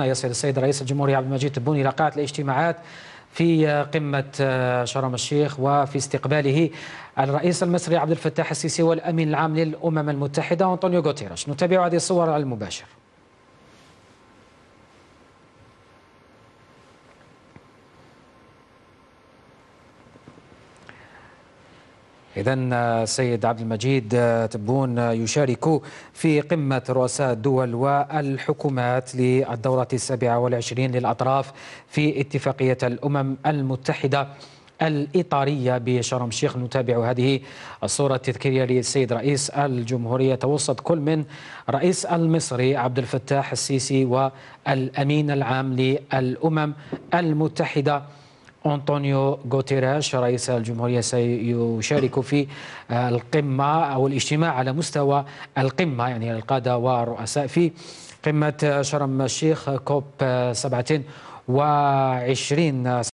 نعم، يصل السيد رئيس الجمهورية عبد المجيد تبوني إلى قاعة الاجتماعات في آه، قمة آه، شرم الشيخ وفي استقباله الرئيس المصري عبد الفتاح السيسي والأمين العام للأمم المتحدة أنطونيو غوتيريش نتابع هذه الصور المباشر إذا آه، سيد عبد المجيد آه، تبون آه، يشارك في قمة رؤساء الدول والحكومات للدورة السابعة والعشرين للأطراف في اتفاقية الأمم المتحدة الإطارية بشرم الشيخ نتابع هذه الصورة التذكيرية للسيد رئيس الجمهورية توسط كل من رئيس المصري عبد الفتاح السيسي والأمين العام للأمم المتحدة أنطونيو غوتيريش رئيس الجمهورية سيشارك في القمة أو الاجتماع على مستوى القمة يعني القادة والرؤساء في قمة شرم الشيخ كوب 27